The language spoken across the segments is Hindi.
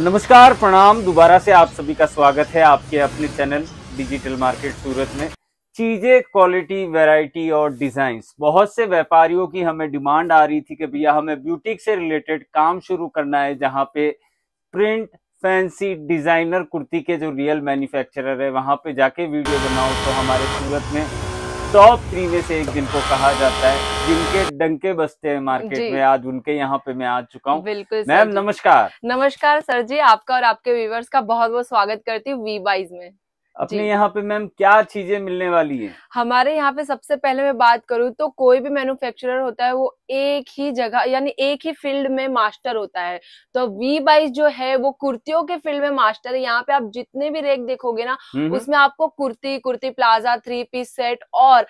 नमस्कार प्रणाम दोबारा से आप सभी का स्वागत है आपके अपने चैनल डिजिटल मार्केट सूरत में चीजें क्वालिटी वैरायटी और डिजाइंस बहुत से व्यापारियों की हमें डिमांड आ रही थी कि भैया हमें ब्यूटिक से रिलेटेड काम शुरू करना है जहाँ पे प्रिंट फैंसी डिजाइनर कुर्ती के जो रियल मैन्युफैक्चरर है वहाँ पे जाके वीडियो बनाओ तो हमारे सूरत में टॉप थ्री में से एक जिनको कहा जाता है जिनके डंके बसते हैं मार्केट में आज उनके यहाँ पे मैं आ चुका हूँ बिल्कुल मैम नमस्कार नमस्कार सर जी आपका और आपके व्यूवर्स का बहुत बहुत स्वागत करती हूँ वी बाइज में अपने यहाँ पे मैम क्या चीजें मिलने वाली हैं हमारे यहाँ पे सबसे पहले मैं बात करूँ तो कोई भी मैन्युफैक्चरर होता है वो एक ही जगह यानी एक ही फील्ड में मास्टर होता है तो वी बाइस जो है वो कुर्तियों के फील्ड में मास्टर है यहाँ पे आप जितने भी रेक देखोगे ना हम्म, हम्म। उसमें आपको kurti kurti plaza three piece set और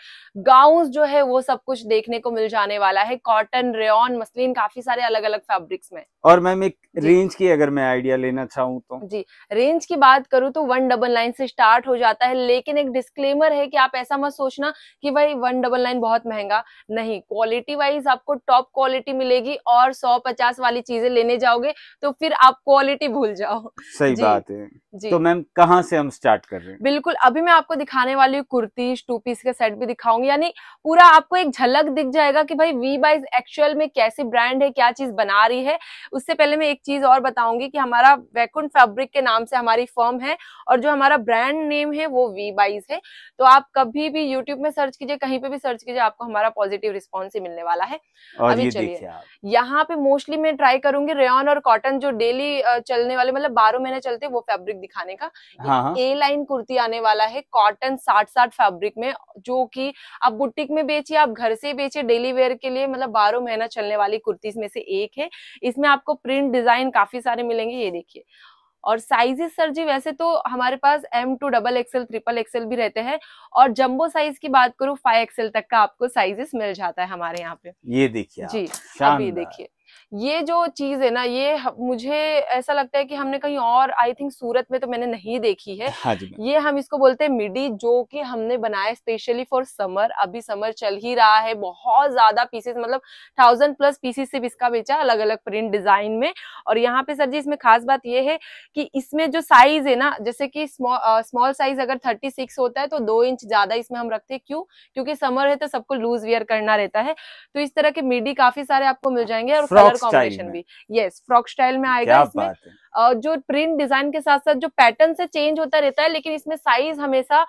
गाउन जो है वो सब कुछ देखने को मिल जाने वाला है कॉटन रेन मसलिन काफी सारे अलग अलग फेब्रिक्स में और मैम एक रेंज की अगर मैं आइडिया लेना चाहूँ तो जी रेंज की बात करूँ तो वन डबल नाइन से स्टार्ट स्टार्ट हो जाता है लेकिन एक डिस्क्लेमर है कि आप ऐसा मत सोचना कि भाई वन डबल नाइन बहुत महंगा नहीं क्वालिटी वाइज आपको टॉप क्वालिटी मिलेगी और सौ पचास वाली चीजें लेने जाओगे तो फिर आप क्वालिटी भूल जाओ सही बात है जी तो मैम कहाँ से हम स्टार्ट कर रहे हैं बिल्कुल अभी मैं आपको दिखाने वाली हूँ कुर्ती टू पीस का सेट भी दिखाऊंगी यानी पूरा आपको एक झलक दिख जाएगा कि भाई वी बाइज एक्चुअल में कैसी ब्रांड है क्या चीज बना रही है उससे पहले मैं एक चीज और बताऊंगी कि हमारा वैकुंड फैब्रिक के नाम से हमारी फर्म है और जो हमारा ब्रांड ब्रांड नेम है वो वी बाइज है तो आप कभी भी यूट्यूब में सर्च कीजिए कहीं पे भी सर्च कीजिए आपको हमारा पॉजिटिव रिस्पॉन्स ही मिलने वाला है अभी चलिए यहाँ पे मोस्टली मैं ट्राई करूंगी रेन और कॉटन जो डेली चलने वाले मतलब बारह महीने चलते वो फेब्रिक दिखाने का ए लाइन हाँ, हाँ। कुर्ती आने वाला है कॉटन साठ साठ फेब्रिक में जो की आप बुटीक में बेचिए आप घर से बेचिए डेली वेयर के लिए मतलब बारह महीना चलने वाली कुर्ती में से एक है इसमें आपको प्रिंट डिजाइन काफी सारे मिलेंगे ये देखिए और साइजेस सर जी वैसे तो हमारे पास M to double XL triple XL भी रहते हैं और जम्बो साइज की बात करूँ फाइव एक्सएल तक का आपको साइजेस मिल जाता है हमारे यहाँ पे ये देखिए जी अभी देखिए ये जो चीज है ना ये मुझे ऐसा लगता है कि हमने कहीं और आई थिंक सूरत में तो मैंने नहीं देखी है हाँ ये हम इसको बोलते हैं मिडी जो कि हमने बनाया स्पेशली फॉर समर अभी समर चल ही रहा है बहुत ज्यादा पीसेस मतलब थाउजेंड प्लस पीसेस से इसका बेचा अलग अलग प्रिंट डिजाइन में और यहाँ पे सर जी इसमें खास बात यह है कि इसमें जो साइज है ना जैसे कि स्मॉल साइज अगर थर्टी सिक्स होता है तो दो इंच ज्यादा इसमें हम रखते हैं क्यों क्योंकि समर है तो सबको लूज वेयर करना रहता है तो इस तरह के मिडी काफी सारे आपको मिल जाएंगे और कॉम्बिनेशन भी यस फ्रॉक स्टाइल में आएगा इसमें जो प्रिंट डिजाइन के साथ साथ जो पैटर्न से चेंज होता रहता है लेकिन इसमें साइज हमेशा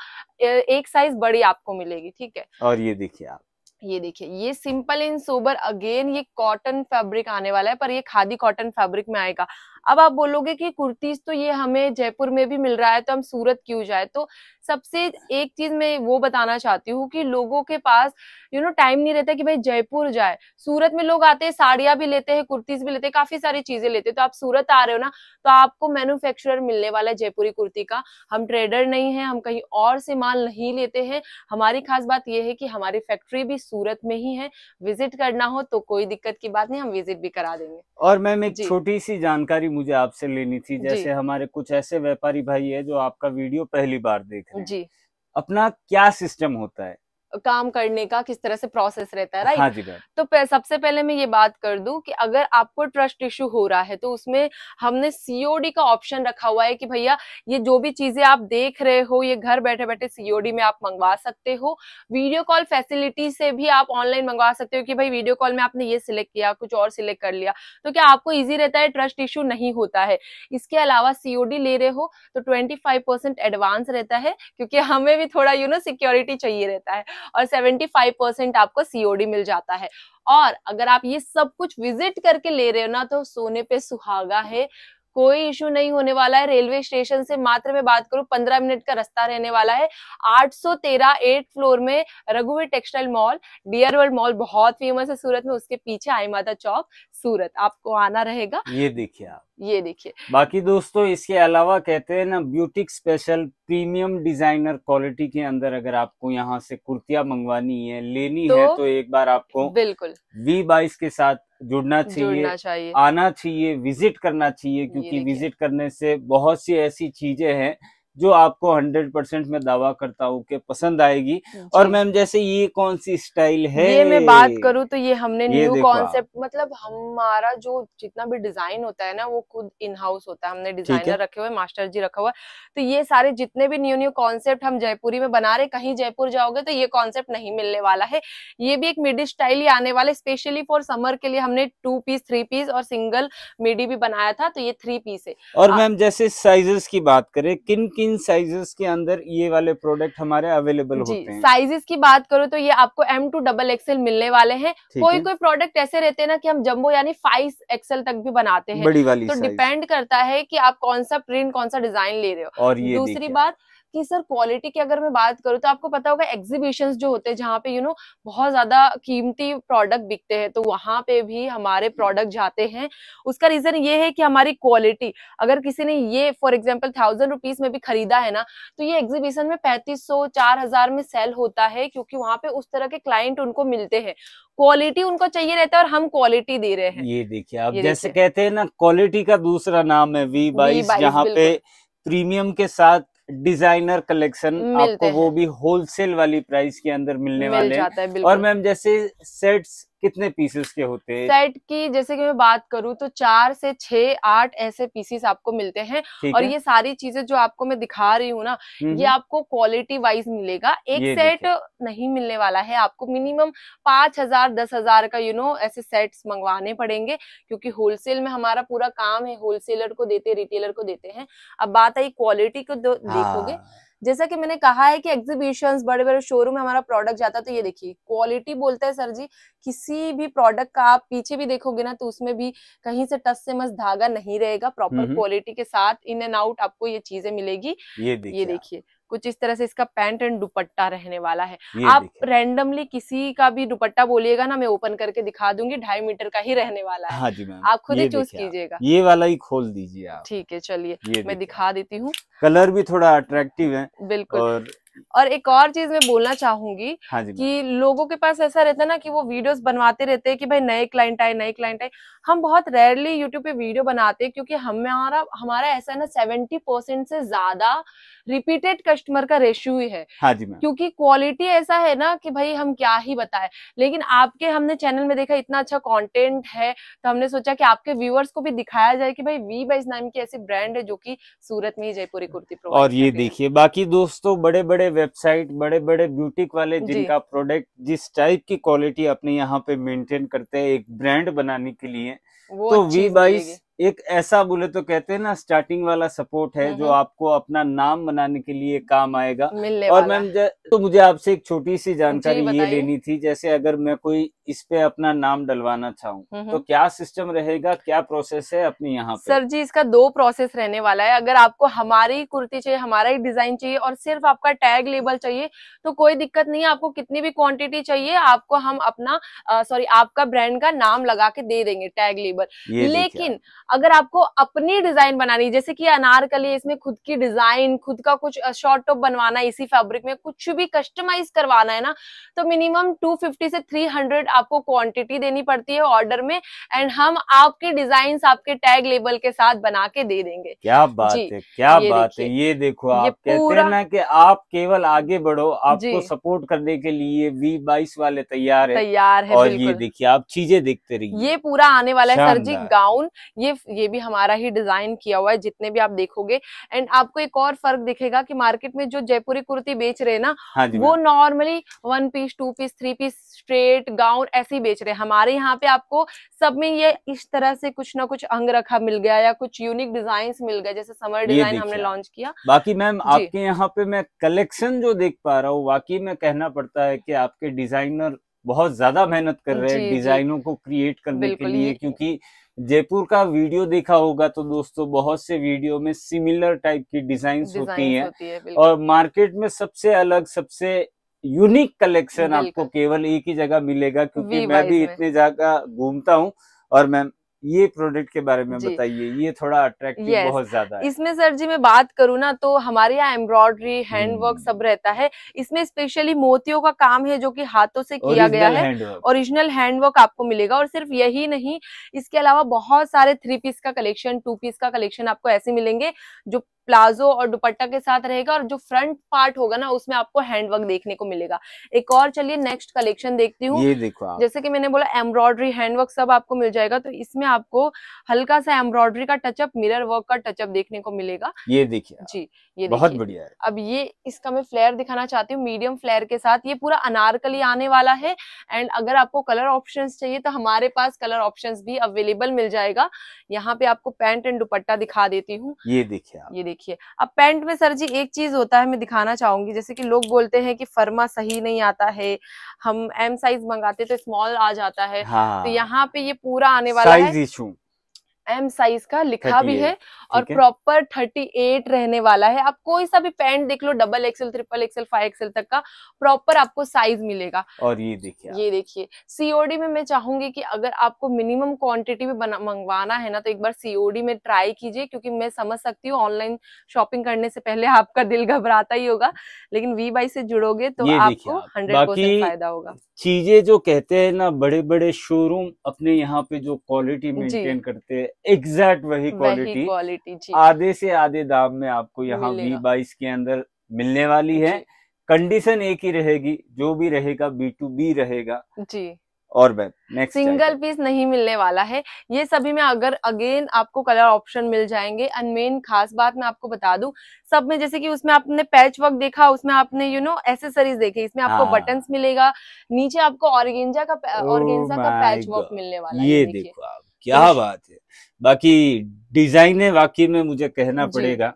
एक साइज बड़ी आपको मिलेगी ठीक है और ये देखिए आप ये देखिए ये सिंपल इन सोबर अगेन ये कॉटन फैब्रिक आने वाला है पर ये खादी कॉटन फैब्रिक में आएगा अब आप बोलोगे कि कुर्तीज तो ये हमें जयपुर में भी मिल रहा है तो हम सूरत क्यों जाए तो सबसे एक चीज मैं वो बताना चाहती हूँ कि लोगों के पास यू नो टाइम नहीं रहता कि भाई जयपुर जाए सूरत में लोग आते हैं साड़ियां भी लेते हैं कुर्तीज भी लेते हैं काफी सारी चीजें लेते हैं तो आप सूरत आ रहे हो ना तो आपको मैन्युफैक्चरर मिलने वाला है जयपुरी कुर्ती का हम ट्रेडर नहीं है हम कहीं और से माल नहीं लेते हैं हमारी खास बात यह है कि हमारी फैक्ट्री भी सूरत में ही है विजिट करना हो तो कोई दिक्कत की बात नहीं हम विजिट भी करा देंगे और मैम एक छोटी सी जानकारी मुझे आपसे लेनी थी जैसे हमारे कुछ ऐसे व्यापारी भाई है जो आपका वीडियो पहली बार देख रहे हैं अपना क्या सिस्टम होता है काम करने का किस तरह से प्रोसेस रहता है राइट हाँ तो सबसे पहले मैं ये बात कर दूं कि अगर आपको ट्रस्ट इशू हो रहा है तो उसमें हमने सीओडी का ऑप्शन रखा हुआ है कि भैया ये जो भी चीजें आप देख रहे हो ये घर बैठे बैठे सीओडी में आप मंगवा सकते हो वीडियो कॉल फैसिलिटी से भी आप ऑनलाइन मंगवा सकते हो कि भाई वीडियो कॉल में आपने ये सिलेक्ट किया कुछ और सिलेक्ट कर लिया तो क्या आपको ईजी रहता है ट्रस्ट इशू नहीं होता है इसके अलावा सीओडी ले रहे हो तो ट्वेंटी एडवांस रहता है क्योंकि हमें भी थोड़ा यू नो सिक्योरिटी चाहिए रहता है और 75 परसेंट आपको सीओडी मिल जाता है और अगर आप ये सब कुछ विजिट करके ले रहे हो ना तो सोने पे सुहागा है कोई इशू नहीं होने वाला है रेलवे स्टेशन से मात्र मैं बात करूं पंद्रह मिनट का रास्ता रहने वाला है 813 एट फ्लोर में रघुवीर textile mall dear world mall बहुत फेमस है सूरत में उसके पीछे आई माता चौक सूरत आपको आना रहेगा ये देखिए आप ये देखिए बाकी दोस्तों इसके अलावा कहते हैं ना boutique special premium designer quality के अंदर अगर आपको यहाँ से कुर्तियां मंगवानी है लेनी तो, है तो एक बार आपको बिल्कुल वी बाईस के साथ जुड़ना चाहिए, जुड़ना चाहिए आना चाहिए विजिट करना चाहिए क्योंकि विजिट करने से बहुत सी ऐसी चीजें हैं जो आपको हंड्रेड परसेंट मैं दावा करता हूँ कि पसंद आएगी और मैम जैसे ये कौन सी स्टाइल है ये मैं बात करूँ तो ये हमने न्यू कॉन्सेप्ट मतलब हमारा जो जितना भी डिजाइन होता है ना वो खुद इन हाउस होता है हमने डिजाइनर रखे हुए मास्टर जी रखा हुआ तो ये सारे जितने भी न्यू न्यू कॉन्सेप्ट हम जयपुरी में बना रहे कहीं जयपुर जाओगे तो ये कॉन्सेप्ट नहीं मिलने वाला है ये भी एक मिडी स्टाइल ही आने वाला स्पेशली फॉर समर के लिए हमने टू पीस थ्री पीस और सिंगल मिडी भी बनाया था तो ये थ्री पीस है और मैम जैसे साइजेस की बात करें किन किन किन साइजेस के अंदर ये वाले प्रोडक्ट हमारे अवेलेबल होते हैं साइजेस की बात करो तो ये आपको एम टू डबल एक्सएल मिलने वाले हैं कोई कोई प्रोडक्ट ऐसे रहते हैं ना कि हम जम्बो यानी फाइव एक्सएल तक भी बनाते हैं बड़ी वाली तो डिपेंड करता है कि आप कौन सा प्रिंट कौन सा डिजाइन ले रहे हो और ये दूसरी बात कि सर क्वालिटी की अगर मैं बात करूँ तो आपको पता होगा एग्जीबिशन जो होते हैं जहाँ पे यू you नो know, बहुत ज्यादा कीमती प्रोडक्ट बिकते हैं तो वहां पे भी हमारे प्रोडक्ट जाते हैं उसका रीजन ये है कि हमारी क्वालिटी अगर किसी ने ये फॉर एग्जाम्पल थाउजेंड रुपीज में भी खरीदा है ना तो ये एग्जीबिशन में पैंतीस सौ चार हजार में सेल होता है क्योंकि वहां पे उस तरह के क्लाइंट उनको मिलते हैं क्वालिटी उनको चाहिए रहता है और हम क्वालिटी दे रहे हैं ये देखिए आप ये जैसे कहते हैं ना क्वालिटी का दूसरा नाम है वी बाईस जहाँ पे प्रीमियम के साथ डिजाइनर कलेक्शन आपको वो भी होलसेल वाली प्राइस के अंदर मिलने मिल वाले हैं और मैम जैसे सेट्स कितने पीसेस के होते हैं सेट की जैसे कि मैं बात करूँ तो चार से छह आठ ऐसे पीसेस आपको मिलते हैं और है? ये सारी चीजें जो आपको मैं दिखा रही हूँ ना हम्म, ये हम्म। आपको क्वालिटी वाइज मिलेगा एक सेट नहीं मिलने वाला है आपको मिनिमम पांच हजार दस हजार का यू नो ऐसे सेट्स मंगवाने पड़ेंगे क्योंकि होलसेल में हमारा पूरा काम है होलसेलर को देते रिटेलर को देते हैं अब बात आई क्वालिटी को देखोगे हाँ। जैसा कि मैंने कहा है कि एग्जीबिशन बड़े बड़े शोरूम में हमारा प्रोडक्ट जाता है तो ये देखिए क्वालिटी बोलता है सर जी किसी भी प्रोडक्ट का आप पीछे भी देखोगे ना तो उसमें भी कहीं से टस से मस धागा नहीं रहेगा प्रॉपर क्वालिटी के साथ इन एंड आउट आपको ये चीजें मिलेगी ये देखिए कुछ इस तरह से इसका पैंट एंड दुपट्टा रहने वाला है आप रैंडमली किसी का भी दुपट्टा बोलिएगा ना मैं ओपन करके दिखा दूंगी ढाई मीटर का ही रहने वाला है हाँ जी आप खुद ही चूज कीजिएगा ये वाला ही खोल दीजिए ठीक है चलिए मैं दिखा देती हूँ कलर भी थोड़ा अट्रैक्टिव है बिल्कुल और और एक और चीज मैं बोलना चाहूंगी हाँ कि लोगों के पास ऐसा रहता है ना कि वो वीडियोस बनवाते रहते हैं कि भाई नए क्लाइंट आए नए क्लाइंट आए हम बहुत रेयरली यूट्यूब पे वीडियो बनाते हैं क्योंकि हमारा हमारा ऐसा ना सेवेंटी परसेंट से ज्यादा रिपीटेड कस्टमर का रेशियो ही है हाँ जी क्योंकि क्वालिटी ऐसा है ना कि भाई हम क्या ही बताए लेकिन आपके हमने चैनल में देखा इतना अच्छा कॉन्टेंट है तो हमने सोचा की आपके व्यूअर्स को भी दिखाया जाए की भाई वी बाइज नाम की ऐसी ब्रांड है जो की सूरत में ही जयपुर कुर्ती और ये देखिए बाकी दोस्तों बड़े बड़े वेबसाइट बड़े बड़े ब्यूटिक वाले जिनका प्रोडक्ट जिस टाइप की क्वालिटी अपने यहाँ पे मेंटेन करते हैं एक ब्रांड बनाने के लिए तो वी बाईस एक ऐसा बोले तो कहते हैं ना स्टार्टिंग वाला सपोर्ट है जो हम्म। आपको अपना नाम बनाने के लिए काम आएगा और मैम तो मुझे आपसे एक छोटी सी जानकारी ये लेनी थी जैसे अगर मैं कोई इस पे अपना नाम डलवाना चाहूँ हम्म, तो हम्म। क्या सिस्टम रहेगा क्या प्रोसेस है अपने यहाँ पे सर जी इसका दो प्रोसेस रहने वाला है अगर आपको हमारी कुर्ती चाहिए हमारा ही डिजाइन चाहिए और सिर्फ आपका टैग लेबल चाहिए तो कोई दिक्कत नहीं है आपको कितनी भी क्वान्टिटी चाहिए आपको हम अपना सॉरी आपका ब्रांड का नाम लगा के दे देंगे टैग लेबल लेकिन अगर आपको अपनी डिजाइन बनानी जैसे कि अनारकली इसमें खुद की डिजाइन खुद का कुछ शॉर्ट टॉप बनवाना है इसी फैब्रिक में कुछ भी कस्टमाइज करवाना है ना तो मिनिमम 250 से 300 आपको क्वांटिटी देनी पड़ती है ऑर्डर में एंड हम आपके डिजाइन आपके टैग लेबल के साथ बना के दे देंगे क्या बात है क्या बात है ये देखो आप ये कहते हैं ना कि आप केवल आगे बढ़ो आपको सपोर्ट करने के लिए वी बाईस वाले तैयार है तैयार है और ये देखिए आप चीजें देखते रहिए ये पूरा आने वाला है सर जी गाउन ये सिर्फ ये भी हमारा ही डिजाइन किया हुआ है जितने भी आप देखोगे एंड आपको एक और फर्क दिखेगा कि मार्केट में जो जयपुरी कुर्ती बेच रहे हैं ना हाँ वो normally one piece two piece three piece straight gown ऐसे ही बेच रहे हैं हमारे यहाँ पे आपको सब में ये इस तरह से कुछ ना कुछ अंग रखा मिल गया या कुछ यूनिक डिजाइन मिल गया जैसे समर डिजाइन हमने लॉन्च किया बाकी मैम आपके यहाँ पे मैं कलेक्शन जो देख पा रहा हूँ वाकई में कहना पड़ता है की आपके डिजाइनर बहुत ज्यादा मेहनत कर रहे हैं डिजाइनों को क्रिएट करने के लिए क्योंकि जयपुर का वीडियो देखा होगा तो दोस्तों बहुत से वीडियो में सिमिलर टाइप की डिजाइन होती है, होती है और मार्केट में सबसे अलग सबसे यूनिक कलेक्शन आपको केवल एक ही जगह मिलेगा क्योंकि मैं भी इतने जगह घूमता हूँ और मैं ये प्रोडक्ट के बारे में बताइए ये थोड़ा अट्रैक्टिव yes. बहुत ज्यादा है इसमें सर जी मैं बात करूँ ना तो हमारे यहाँ एम्ब्रॉयडरी हम्म। हैंडवर्क सब रहता है इसमें स्पेशली मोतियों का काम है जो कि हाथों से किया गया है ओरिजिनल हैंडवर्क आपको मिलेगा और सिर्फ यही नहीं इसके अलावा बहुत सारे थ्री पीस का कलेक्शन टू पीस का कलेक्शन आपको ऐसे मिलेंगे जो प्लाजो और दुपट्टा के साथ रहेगा और जो फ्रंट पार्ट होगा ना उसमें आपको हैंडवर्क देखने को मिलेगा एक और चलिए नेक्स्ट कलेक्शन देखती हूँ जैसे कि मैंने बोला एम्ब्रॉयडरी हैंडवर्क सब आपको मिल जाएगा तो इसमें आपको हल्का सा एम्ब्रॉयडरी का टचअप मिरर वर्क का टचअप देखने को मिलेगा ये देखिए जी ये बहुत बढ़िया है अब ये इसका मैं फ्लेयर दिखाना चाहती हूँ मीडियम फ्लेयर के साथ ये पूरा अनारकली आने वाला है एंड अगर आपको कलर ऑप्शन चाहिए तो हमारे पास कलर ऑप्शन भी अवेलेबल मिल जाएगा यहाँ पे आपको पैंट एंड दुपट्टा दिखा देती हूँ ये देखिए ये देखिए अब पैंट में सर जी एक चीज होता है मैं दिखाना चाहूंगी जैसे कि लोग बोलते हैं कि फर्मा सही नहीं आता है हम एम साइज मंगाते तो स्मॉल आ जाता है तो हाँ। तो यहाँ पे ये पूरा आने वाला है एम साइज का लिखा भी है और प्रॉपर थर्टी एट रहने वाला है आप कोई सा भी पैंट देख लो double XL triple XL five XL तक का प्रॉपर आपको साइज मिलेगा और ये देखिए ये देखिए सीओडी में मैं चाहूंगी कि अगर आपको मिनिमम क्वांटिटी में मंगवाना है ना तो एक बार सीओडी में ट्राई कीजिए क्योंकि मैं समझ सकती हूँ ऑनलाइन शॉपिंग करने से पहले आपका दिल घबराता ही होगा लेकिन वी बाई से जुड़ोगे तो आपको हंड्रेड परसेंट फायदा होगा चीजें जो कहते हैं ना बड़े बड़े शोरूम अपने यहाँ पे जो क्वालिटी मेंटेन करते हैं एग्जैक्ट वही क्वालिटी आधे से आधे दाम में आपको यहाँ वी बाईस के अंदर मिलने वाली है कंडीशन एक ही रहेगी जो भी रहेगा बी टू बी रहेगा जी और नेक्स्ट सिंगल पीस नहीं मिलने वाला है ये सभी में अगर अगेन आपको कलर ऑप्शन मिल जाएंगे अनमेन खास बात मैं आपको बता दूं सब में जैसे कि उसमें आपने पैच वर्क देखा उसमें आपने यू नो एसेसरीज देखी इसमें आपको बटन हाँ। मिलेगा नीचे आपको ऑर्गेंजा का ऑर्गेंजा oh का पैच वर्क मिलने वाला ये देखो आप क्या बात है बाकी डिजाइने वाकई में मुझे कहना पड़ेगा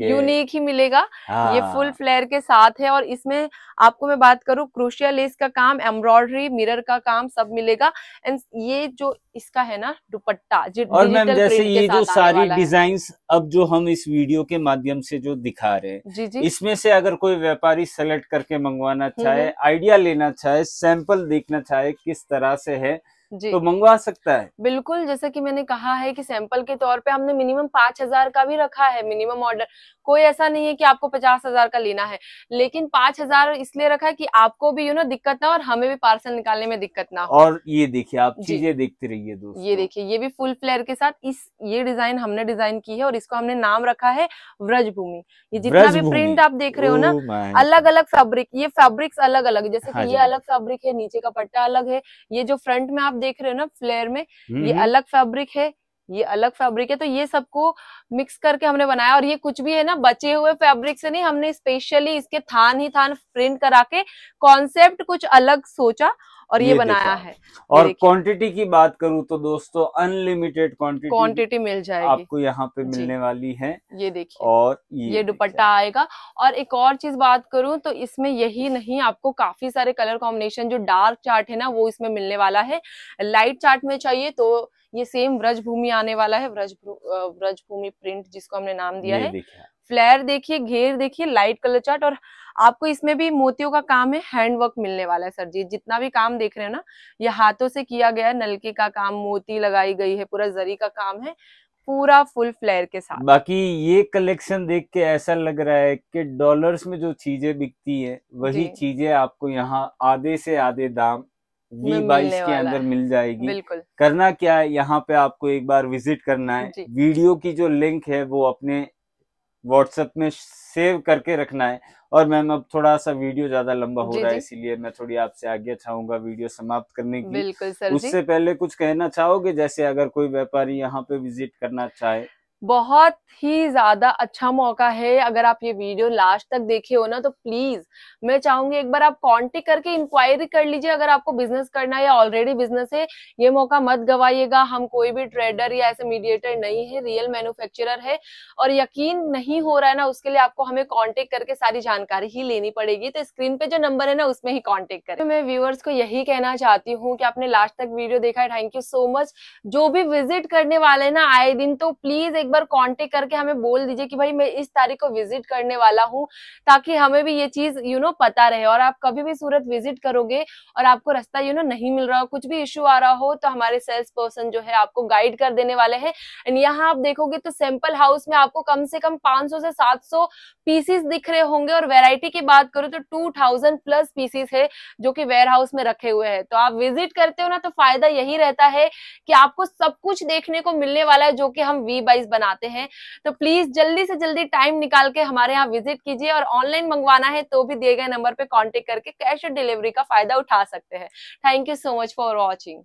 यूनिक ही मिलेगा हाँ। ये फुल फ्लेयर के साथ है और इसमें आपको मैं बात करूं क्रोशिया लेस का काम एम्ब्रॉयडरी मिरर का काम सब मिलेगा एंड ये जो इसका है ना दुपट्टा और मैम जैसे ये जो सारी डिजाइन अब जो हम इस वीडियो के माध्यम से जो दिखा रहे हैं जी जी इसमें से अगर कोई व्यापारी सेलेक्ट करके मंगवाना हम्म, चाहे आइडिया हम्म। लेना चाहे सैंपल देखना चाहे किस तरह से है तो मंगवा सकता है बिल्कुल जैसे कि मैंने कहा है कि सैंपल के तौर पे हमने मिनिमम पांच हजार का भी रखा है मिनिमम ऑर्डर कोई ऐसा नहीं है कि आपको पचास हजार का लेना है लेकिन पांच हजार इसलिए रखा है कि आपको भी यू नो दिक्कत ना और हमें भी पार्सल निकालने में दिक्कत ना हो और ये देखिए आप चीजें देखते रहिए दोस्तों ये देखिए ये भी फुल फ्लेयर के साथ इस ये डिजाइन हमने डिजाइन की है और इसको हमने नाम रखा है व्रजभूमि ये जितना भी प्रिंट आप देख रहे हो ना oh हाँ अलग अलग फेब्रिक ये फेब्रिक्स अलग अलग जैसे ये अलग फेब्रिक है नीचे का पट्टा अलग है ये जो फ्रंट में आप देख रहे हो ना फ्लेयर में ये अलग फेब्रिक है ये अलग फैब्रिक है तो ये सबको मिक्स करके हमने बनाया और ये कुछ भी है ना बचे हुए फैब्रिक से नहीं हमने स्पेशली इसके थान ही थान प्रिंट करा के कॉन्सेप्ट कुछ अलग सोचा और ये, ये बनाया है और क्वांटिटी की बात करूं तो दोस्तों अनलिमिटेड क्वांटिटी क्वांटिटी मिल जाएगी आपको यहाँ पे मिलने वाली है ये देखिए और ये, ये दुपट्टा आएगा और एक और चीज बात करूं तो इसमें यही नहीं आपको काफी सारे कलर कॉम्बिनेशन जो डार्क चार्ट है ना वो इसमें मिलने वाला है लाइट चार्ट में चाहिए तो ये सेम व्रज भूमि आने वाला है व्रज व्रज भूमि प्रिंट जिसको हमने नाम दिया है फ्लेयर देखिए घेर देखिए लाइट कलर चार्ट और आपको इसमें भी मोतियों का काम है हैंडवर्क मिलने वाला है सर जी जितना भी काम देख रहे हो ना ये हाथों से किया गया है नलके का काम मोती लगाई गई है पूरा जरी का काम है पूरा फुल फ्लेयर के साथ बाकी ये कलेक्शन देख के ऐसा लग रहा है कि डॉलर्स में जो चीजें बिकती है वही चीजें आपको यहाँ आधे से आधे दाम वी बाईस के अंदर मिल जाएगी बिल्कुल करना क्या है यहाँ पे आपको एक बार विजिट करना है वीडियो की जो लिंक है वो अपने व्हाट्सएप में सेव करके रखना है और मैम अब थोड़ा सा वीडियो ज्यादा लंबा हो रहा है इसीलिए मैं थोड़ी आपसे आगे चाहूंगा वीडियो समाप्त करने की बिल्कुल सर उससे पहले कुछ कहना चाहोगे जैसे अगर कोई व्यापारी यहाँ पे विजिट करना चाहे बहुत ही ज्यादा अच्छा मौका है अगर आप ये वीडियो लास्ट तक देखे हो ना तो प्लीज मैं चाहूंगी एक बार आप कांटेक्ट करके इंक्वायरी कर लीजिए अगर आपको बिजनेस करना है या ऑलरेडी बिजनेस है ये मौका मत गवाइएगा हम कोई भी ट्रेडर या ऐसे मीडिएटर नहीं है रियल मैन्युफैक्चरर है और यकीन नहीं हो रहा है ना उसके लिए आपको हमें कॉन्टेक्ट करके सारी जानकारी ही लेनी पड़ेगी तो स्क्रीन पे जो नंबर है ना उसमें ही कॉन्टेक्ट करें मैं व्यूअर्स को यही कहना चाहती हूँ कि आपने लास्ट तक वीडियो देखा है थैंक यू सो मच जो भी विजिट करने वाले ना आए दिन तो प्लीज एक बार कॉन्टेक्ट करके हमें बोल दीजिए कि भाई मैं इस तारीख को विजिट करने वाला हूँ ताकि हमें भी ये चीज यू नो पता रहे और आप कभी भी सूरत विजिट करोगे और आपको रास्ता यू नो नहीं मिल रहा हो कुछ भी इश्यू आ रहा हो तो हमारे सेल्स पर्सन जो है आपको गाइड कर देने वाले हैं एंड यहाँ आप देखोगे तो सैंपल हाउस में आपको कम से कम 500 से 700 पीसेस दिख रहे होंगे और वेराइटी की बात करो तो 2000 प्लस पीसेस है जो कि वेयर हाउस में रखे हुए हैं तो आप विजिट करते हो ना तो फायदा यही रहता है कि आपको सब कुछ देखने को मिलने वाला है जो कि हम वी बाइस बनाते हैं तो प्लीज जल्दी से जल्दी टाइम निकाल के हमारे यहाँ विजिट कीजिए और ऑनलाइन मंगवाना है तो भी दिए गए नंबर पर कॉन्टेक्ट करके कैश ऑन डिलीवरी का फायदा उठा सकते हैं thank you so much for watching